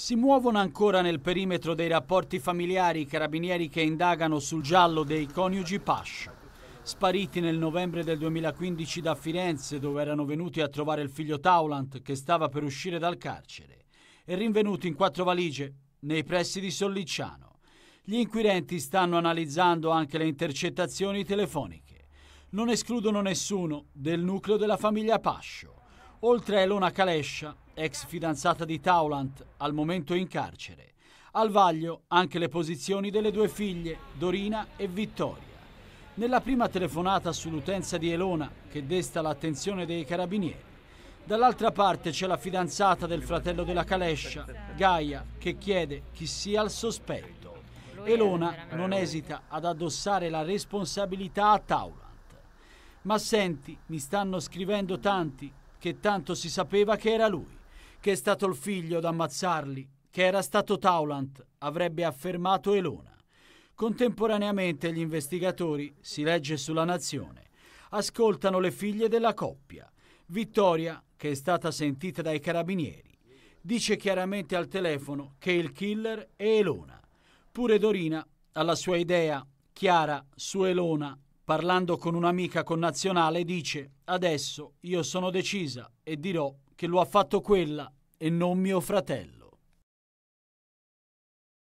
Si muovono ancora nel perimetro dei rapporti familiari i carabinieri che indagano sul giallo dei coniugi Pascia. Spariti nel novembre del 2015 da Firenze, dove erano venuti a trovare il figlio Taulant che stava per uscire dal carcere, e rinvenuti in quattro valigie nei pressi di Sollicciano. Gli inquirenti stanno analizzando anche le intercettazioni telefoniche. Non escludono nessuno del nucleo della famiglia Pascio oltre a Elona Calescia, ex fidanzata di Taulant, al momento in carcere. Al vaglio anche le posizioni delle due figlie, Dorina e Vittoria. Nella prima telefonata sull'utenza di Elona, che desta l'attenzione dei carabinieri, dall'altra parte c'è la fidanzata del fratello della Calescia, Gaia, che chiede chi sia il sospetto. Elona non esita ad addossare la responsabilità a Taulant. Ma senti, mi stanno scrivendo tanti, che tanto si sapeva che era lui, che è stato il figlio ad ammazzarli, che era stato Taulant, avrebbe affermato Elona. Contemporaneamente gli investigatori, si legge sulla Nazione, ascoltano le figlie della coppia. Vittoria, che è stata sentita dai carabinieri, dice chiaramente al telefono che il killer è Elona. Pure Dorina, alla sua idea, Chiara, su Elona, Parlando con un'amica connazionale dice Adesso io sono decisa e dirò che lo ha fatto quella e non mio fratello.